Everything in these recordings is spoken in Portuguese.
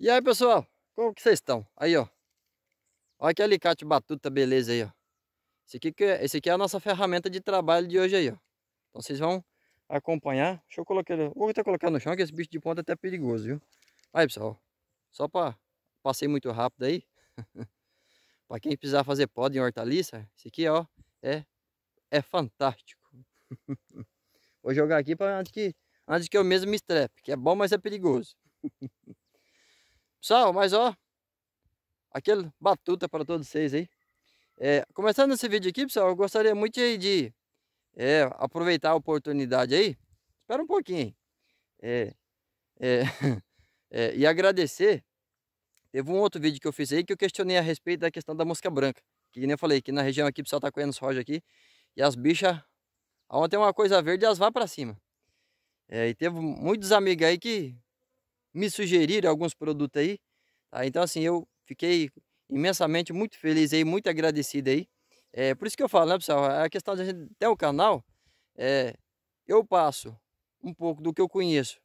E aí, pessoal, como que vocês estão? Aí, ó. Olha que alicate batuta, beleza aí, ó. Esse aqui, é, esse aqui é a nossa ferramenta de trabalho de hoje aí, ó. Então vocês vão acompanhar. Deixa eu colocar ele. Vou até colocar no chão, que esse bicho de ponta é até perigoso, viu? Aí, pessoal. Só para Passei muito rápido aí. para quem precisar fazer poda em hortaliça, esse aqui, ó, é, é fantástico. Vou jogar aqui para antes que, antes que eu mesmo me estrepe, que é bom, mas é perigoso. Pessoal, mas ó, aquele batuta para todos vocês aí. É, começando esse vídeo aqui, pessoal, eu gostaria muito de, de é, aproveitar a oportunidade aí. Espera um pouquinho. É, é, é, e agradecer. Teve um outro vídeo que eu fiz aí que eu questionei a respeito da questão da mosca branca. Que nem eu falei, que na região aqui o pessoal tá comendo soja aqui. E as bichas, ontem uma coisa verde, elas vão para cima. É, e teve muitos amigos aí que me sugerir alguns produtos aí. Tá? Então, assim, eu fiquei imensamente muito feliz aí, muito agradecido aí. É, por isso que eu falo, né, pessoal? A questão da gente ter o canal, é, eu passo um pouco do que eu conheço,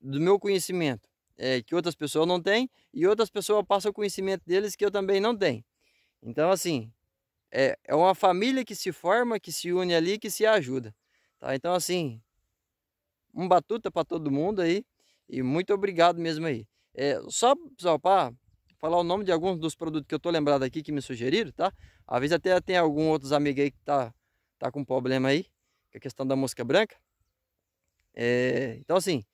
do meu conhecimento, é, que outras pessoas não têm, e outras pessoas passam o conhecimento deles que eu também não tenho. Então, assim, é, é uma família que se forma, que se une ali, que se ajuda. Tá? Então, assim, um batuta para todo mundo aí. E muito obrigado mesmo aí. É, só, pessoal, para falar o nome de alguns dos produtos que eu tô lembrado aqui que me sugeriram, tá? Às vezes até tem algum outros amigos aí que tá, tá com problema aí, que é a questão da mosca branca. É, então, assim,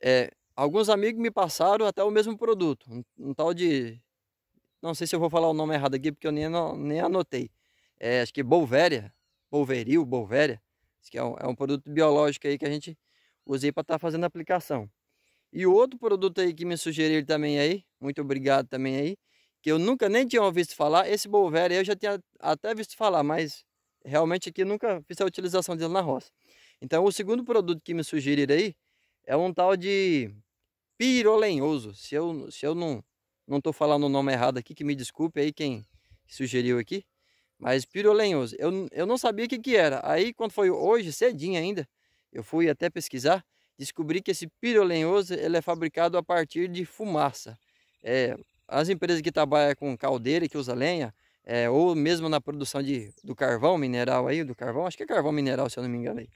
é, alguns amigos me passaram até o mesmo produto, um, um, tal de... Não sei se eu vou falar o nome errado aqui, porque eu nem, não, nem anotei. É, acho que Bolvéria, Bolveril, Bolvéria, que é um, é um produto biológico aí que a gente usei para estar tá fazendo a aplicação. E outro produto aí que me sugeriram também aí, muito obrigado também aí, que eu nunca nem tinha ouvido falar, esse Bolvera eu já tinha até visto falar, mas realmente aqui nunca fiz a utilização dele na roça. Então o segundo produto que me sugeriram aí é um tal de pirolenhoso. Se eu, se eu não não estou falando o nome errado aqui, que me desculpe aí quem sugeriu aqui, mas pirolenhoso. Eu, eu não sabia o que, que era. Aí quando foi hoje, cedinho ainda, eu fui até pesquisar, descobri que esse pirolenhoso ele é fabricado a partir de fumaça. É, as empresas que trabalham com caldeira e que usa lenha, é, ou mesmo na produção de, do carvão mineral aí, do carvão, acho que é carvão mineral se eu não me engano aí.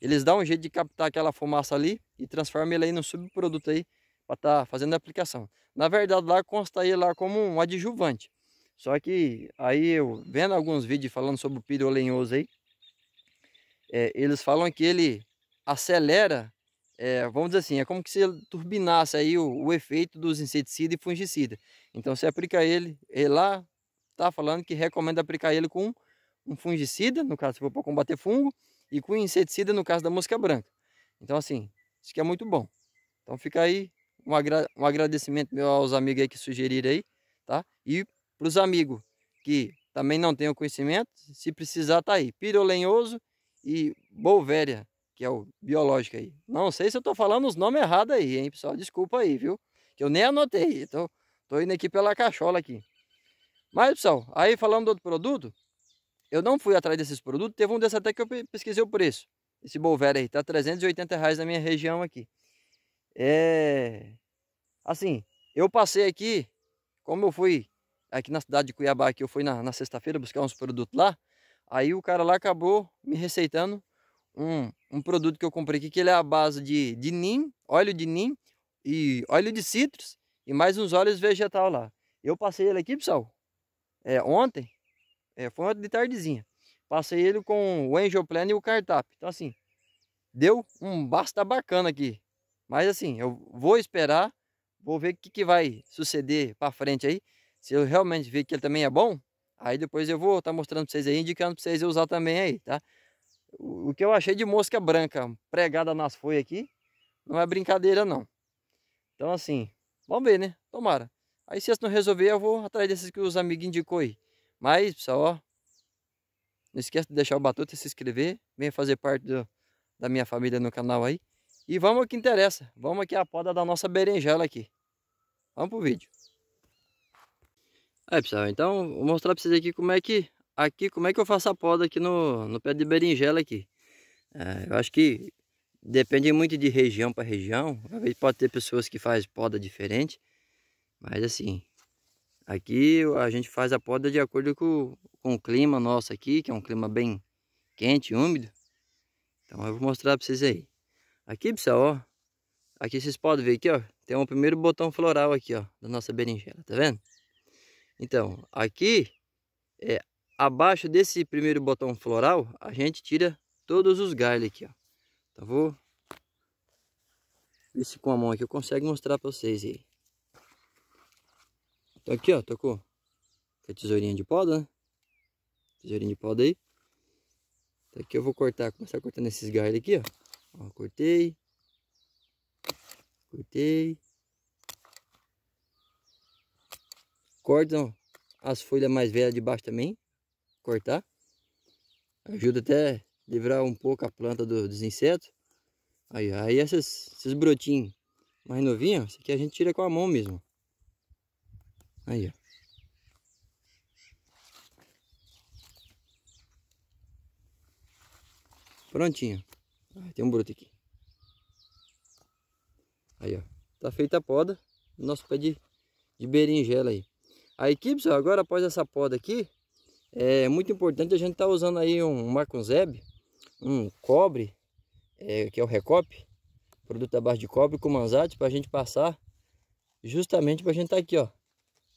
Eles dão um jeito de captar aquela fumaça ali e transformam ele aí num subproduto aí para estar tá fazendo a aplicação. Na verdade lá consta ele lá como um adjuvante. Só que aí eu vendo alguns vídeos falando sobre o pirolenhoso aí, é, eles falam que ele acelera, é, vamos dizer assim, é como se ele turbinasse aí o, o efeito dos inseticidas e fungicidas. Então você aplica ele, ele lá está falando que recomenda aplicar ele com um fungicida, no caso se for para combater fungo, e com inseticida, no caso da mosca branca. Então assim, isso que é muito bom. Então fica aí um, agra um agradecimento meu aos amigos aí que sugeriram aí, tá? E para os amigos que também não tenham conhecimento, se precisar tá aí. Pirolenhoso e Bolvéria, que é o biológico aí. Não sei se eu estou falando os nomes errados aí, hein, pessoal? Desculpa aí, viu? Que eu nem anotei. Então, tô indo aqui pela cachola aqui. Mas, pessoal, aí falando do outro produto, eu não fui atrás desses produtos. Teve um desses até que eu pesquisei o preço. Esse Bolvéria aí tá 380 reais na minha região aqui. É... Assim, eu passei aqui, como eu fui aqui na cidade de Cuiabá, que eu fui na, na sexta-feira buscar uns produtos lá, Aí o cara lá acabou me receitando um, um produto que eu comprei aqui, que ele é a base de, de nim, óleo de nim e óleo de citros e mais uns óleos vegetal lá. Eu passei ele aqui, pessoal, é, ontem, é, foi ontem de tardezinha. Passei ele com o Angioplan e o Cartap. Então assim, deu um basta bacana aqui. Mas assim, eu vou esperar, vou ver o que, que vai suceder para frente aí. Se eu realmente ver que ele também é bom, Aí depois eu vou estar tá mostrando para vocês aí, indicando para vocês usar também aí, tá? O que eu achei de mosca branca pregada nas folhas aqui, não é brincadeira não. Então assim, vamos ver, né? Tomara. Aí se esse não resolver, eu vou atrás desses que os amigos indicou aí. Mas, pessoal, ó, não esquece de deixar o batuta, se inscrever, venha fazer parte do, da minha família no canal aí. E vamos ao que interessa, vamos aqui a poda da nossa berinjela aqui. Vamos pro vídeo. É pessoal, então vou mostrar para vocês aqui como é que aqui como é que eu faço a poda aqui no, no pé de berinjela aqui. É, eu acho que depende muito de região para região. Às vezes pode ter pessoas que fazem poda diferente, mas assim aqui a gente faz a poda de acordo com, com o clima nosso aqui, que é um clima bem quente, úmido. Então eu vou mostrar para vocês aí. Aqui pessoal, ó, aqui vocês podem ver aqui, ó, tem um primeiro botão floral aqui, ó, da nossa berinjela, tá vendo? Então, aqui, é, abaixo desse primeiro botão floral, a gente tira todos os galhos aqui, ó. Então, vou ver se com a mão aqui eu consigo mostrar para vocês aí. Então, aqui, ó, tocou. a tesourinha de poda, né? Tesourinha de poda aí. Então, aqui eu vou cortar, começar cortando esses galhos aqui, ó. ó cortei. Cortei. cortam as folhas mais velhas de baixo também, cortar. Ajuda até livrar um pouco a planta do, dos insetos. Aí, aí essas, esses brotinhos mais novinhos, isso aqui a gente tira com a mão mesmo. Aí, ó. Prontinho. Ah, tem um broto aqui. Aí, ó. Tá feita a poda do nosso pé de, de berinjela aí. A equipe, pessoal, agora após essa poda aqui, é muito importante a gente estar tá usando aí um Marconzeb, um cobre, é, que é o Recop, produto à base de cobre com manzate, para a gente passar justamente para a gente estar tá aqui, ó,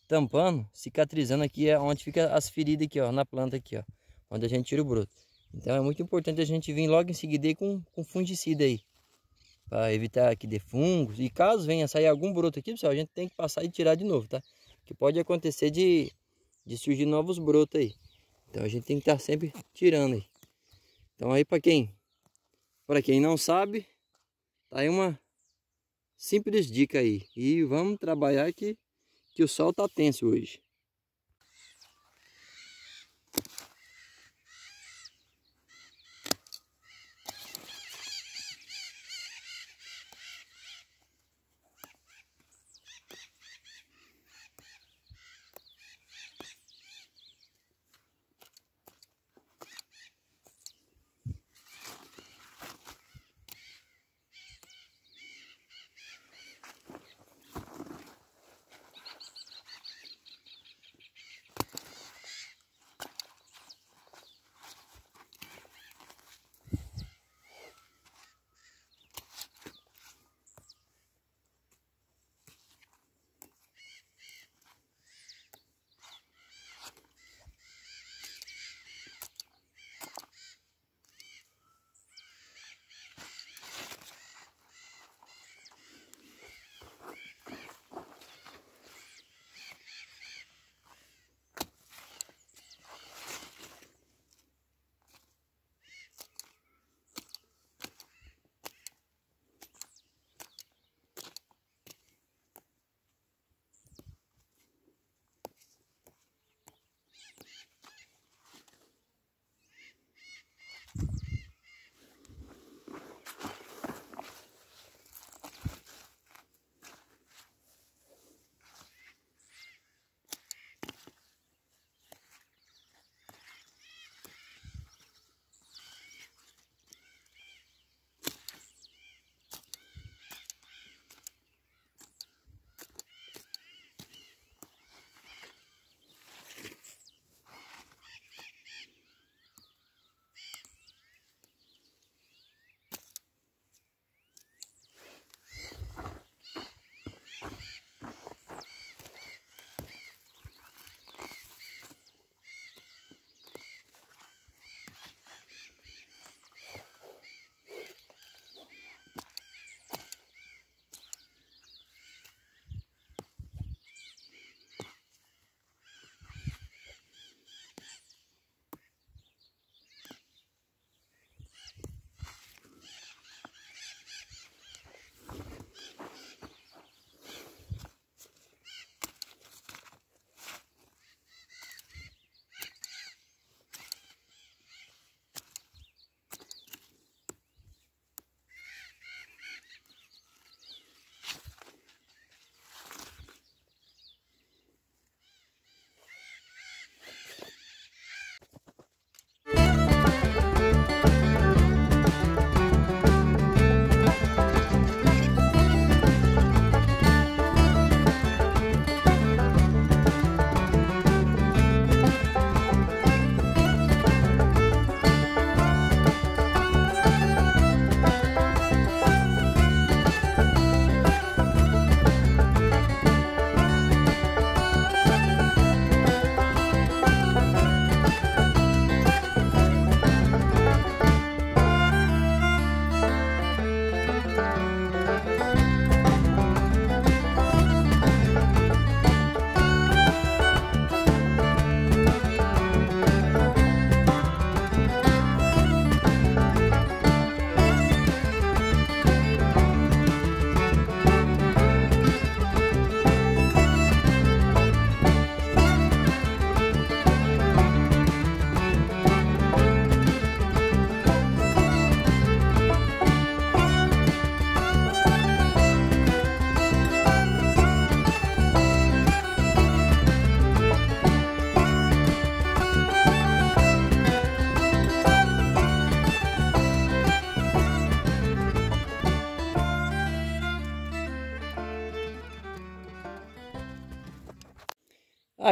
tampando, cicatrizando aqui é onde fica as feridas aqui, ó, na planta aqui, ó, onde a gente tira o broto. Então é muito importante a gente vir logo em seguida com, com fungicida aí, para evitar que dê fungos. E caso venha sair algum broto aqui, pessoal, a gente tem que passar e tirar de novo, tá? que pode acontecer de, de surgir novos brotos aí. Então a gente tem que estar tá sempre tirando aí. Então aí para quem para quem não sabe, tá aí uma simples dica aí. E vamos trabalhar que que o sol tá tenso hoje.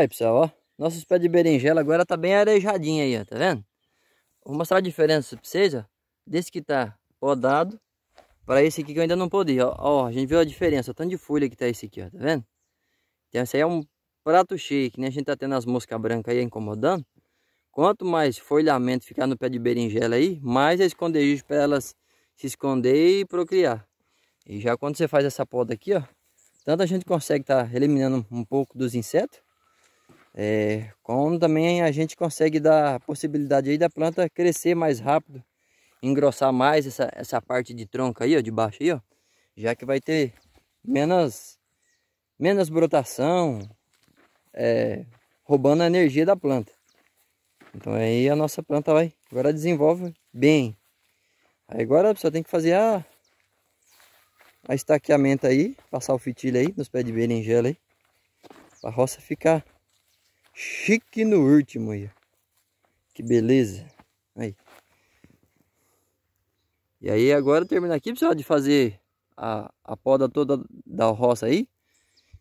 Aí, pessoal, ó. Nossos pés de berinjela agora tá bem arejadinho aí, ó, tá vendo? Vou mostrar a diferença pra vocês, ó. Desse que tá podado para esse aqui que eu ainda não podia, ó. ó. a gente viu a diferença, o tanto de folha que tá esse aqui, ó, tá vendo? Então, esse aí é um prato cheio, que nem né? a gente tá tendo as moscas brancas aí incomodando. Quanto mais folhamento ficar no pé de berinjela aí, mais é esconderijo para elas se esconder e procriar. E já quando você faz essa poda aqui, ó, tanto a gente consegue estar tá eliminando um pouco dos insetos, é, como também a gente consegue dar a possibilidade aí da planta crescer mais rápido, engrossar mais essa, essa parte de tronco aí, ó, de baixo aí, ó, já que vai ter menos, menos brotação, é, roubando a energia da planta. Então aí a nossa planta vai, agora desenvolve bem. Aí agora só tem que fazer a, a estaqueamento aí, passar o fitilho aí nos pés de berinjela aí, para a roça ficar Chique no último aí. Que beleza. Aí. E aí agora terminar aqui, pessoal, de fazer a, a poda toda da roça aí.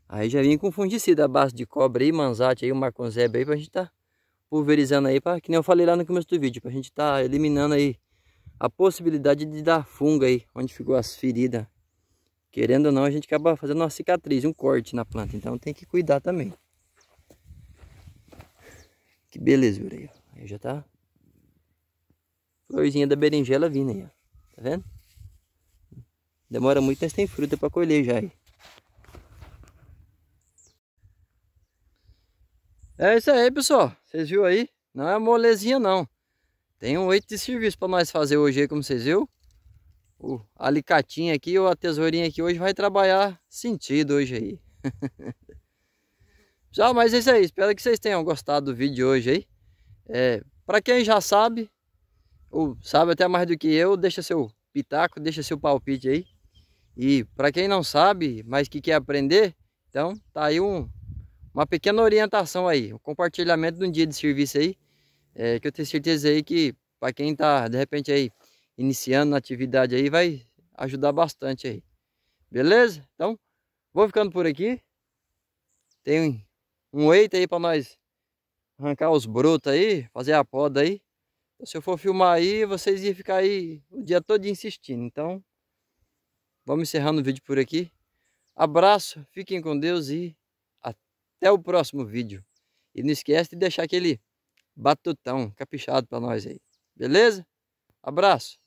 Aí já vim com fungicida, a base de cobre aí, manzate aí, o marconzebe aí, pra gente tá pulverizando aí, pra, que nem eu falei lá no começo do vídeo, pra gente tá eliminando aí a possibilidade de dar funga aí, onde ficou as feridas. Querendo ou não, a gente acaba fazendo uma cicatriz, um corte na planta, então tem que cuidar também. Que beleza, aí, ó. Aí já tá florzinha da berinjela vindo aí, ó. Tá vendo? Demora muito, mas tem fruta para colher já aí. É isso aí, pessoal. Vocês viram aí? Não é molezinha, não. Tem um oito de serviço para nós fazer hoje aí, como vocês viram. O alicatinho aqui ou a tesourinha aqui hoje vai trabalhar sentido hoje aí. Pessoal, mas é isso aí. Espero que vocês tenham gostado do vídeo de hoje aí. É, para quem já sabe, ou sabe até mais do que eu, deixa seu pitaco, deixa seu palpite aí. E para quem não sabe, mas que quer aprender, então tá aí um, uma pequena orientação aí. O um compartilhamento de um dia de serviço aí, é, que eu tenho certeza aí que para quem tá de repente aí iniciando na atividade aí, vai ajudar bastante aí. Beleza? Então, vou ficando por aqui. Tenho um eita aí para nós arrancar os brotos aí, fazer a poda aí. Então, se eu for filmar aí, vocês iam ficar aí o dia todo insistindo. Então, vamos encerrando o vídeo por aqui. Abraço, fiquem com Deus e até o próximo vídeo. E não esquece de deixar aquele batutão caprichado para nós aí. Beleza? Abraço!